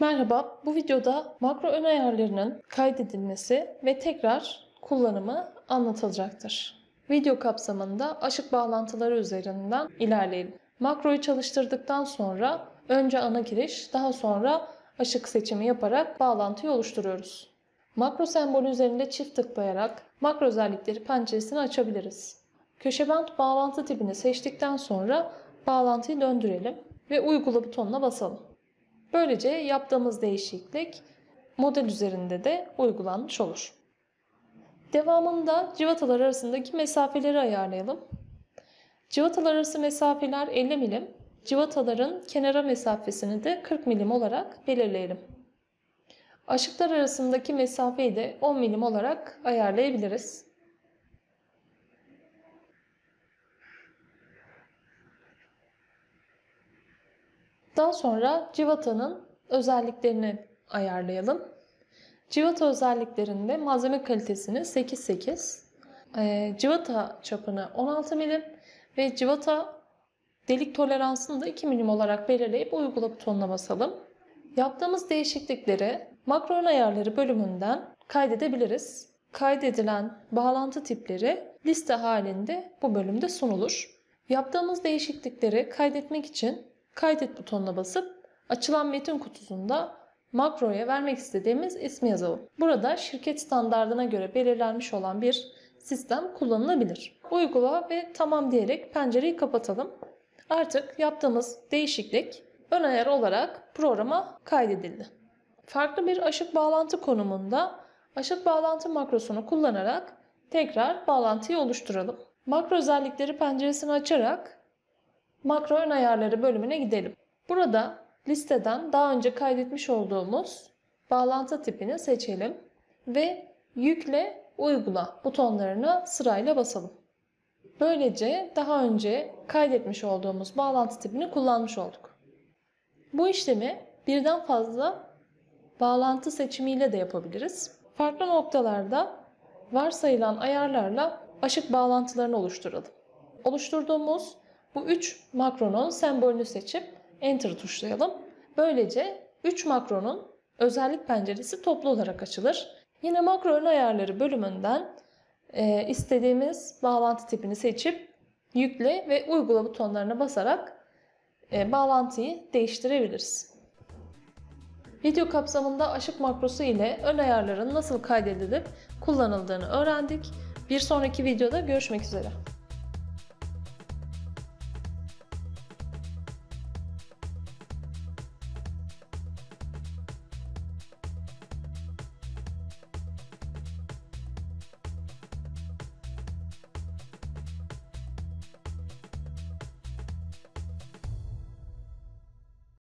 Merhaba, bu videoda makro ön ayarlarının kaydedilmesi ve tekrar kullanımı anlatılacaktır. Video kapsamında açık bağlantıları üzerinden ilerleyelim. Makroyu çalıştırdıktan sonra önce ana giriş, daha sonra açık seçimi yaparak bağlantıyı oluşturuyoruz. Makro sembolü üzerinde çift tıklayarak makro özellikleri penceresini açabiliriz. Köşe Köşeband bağlantı tipini seçtikten sonra bağlantıyı döndürelim ve uygula butonuna basalım. Böylece yaptığımız değişiklik model üzerinde de uygulanmış olur. Devamında civatalar arasındaki mesafeleri ayarlayalım. Civatalar arası mesafeler 50 milim, civataların kenara mesafesini de 40 milim olarak belirleyelim. Aşıklar arasındaki mesafeyi de 10 milim olarak ayarlayabiliriz. Daha sonra civatanın özelliklerini ayarlayalım. Civata özelliklerinde malzeme kalitesini 8-8, e, civata çapını 16 milim ve civata delik toleransını da 2 milim olarak belirleyip uygulup tonla basalım. Yaptığımız değişiklikleri makron ayarları bölümünden kaydedebiliriz. Kaydedilen bağlantı tipleri liste halinde bu bölümde sunulur. Yaptığımız değişiklikleri kaydetmek için kaydet butonuna basıp açılan metin kutusunda makroya vermek istediğimiz ismi yazalım. Burada şirket standartına göre belirlenmiş olan bir sistem kullanılabilir. Uygula ve tamam diyerek pencereyi kapatalım. Artık yaptığımız değişiklik ön ayar olarak programa kaydedildi. Farklı bir aşık bağlantı konumunda aşık bağlantı makrosunu kullanarak tekrar bağlantıyı oluşturalım. Makro özellikleri penceresini açarak makro ön ayarları bölümüne gidelim. Burada listeden daha önce kaydetmiş olduğumuz bağlantı tipini seçelim ve yükle uygula butonlarını sırayla basalım. Böylece daha önce kaydetmiş olduğumuz bağlantı tipini kullanmış olduk. Bu işlemi birden fazla bağlantı seçimiyle de yapabiliriz. Farklı noktalarda varsayılan ayarlarla açık bağlantılarını oluşturalım. Oluşturduğumuz bu 3 makronun sembolünü seçip Enter tuşlayalım. Böylece 3 makronun özellik penceresi toplu olarak açılır. Yine makro ön ayarları bölümünden e, istediğimiz bağlantı tipini seçip yükle ve uygula butonlarına basarak e, bağlantıyı değiştirebiliriz. Video kapsamında aşık makrosu ile ön ayarların nasıl kaydedilip kullanıldığını öğrendik. Bir sonraki videoda görüşmek üzere.